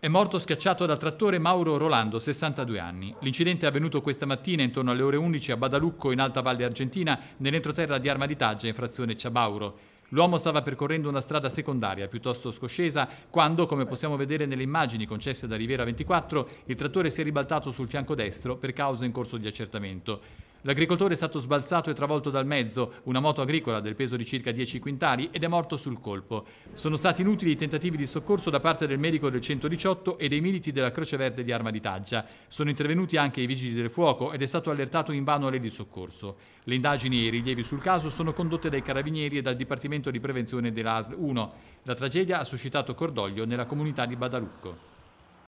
È morto schiacciato dal trattore Mauro Rolando, 62 anni. L'incidente è avvenuto questa mattina intorno alle ore 11 a Badalucco in Alta Valle Argentina, nell'entroterra di Armaditaggia in frazione Ciabauro. L'uomo stava percorrendo una strada secondaria piuttosto scoscesa quando, come possiamo vedere nelle immagini concesse da Rivera 24, il trattore si è ribaltato sul fianco destro per causa in corso di accertamento. L'agricoltore è stato sbalzato e travolto dal mezzo, una moto agricola del peso di circa 10 quintali, ed è morto sul colpo. Sono stati inutili i tentativi di soccorso da parte del medico del 118 e dei militi della Croce Verde di Arma di Taggia. Sono intervenuti anche i vigili del fuoco ed è stato allertato invano alle di soccorso. Le indagini e i rilievi sul caso sono condotte dai carabinieri e dal Dipartimento di Prevenzione dell'ASL 1. La tragedia ha suscitato cordoglio nella comunità di Badalucco.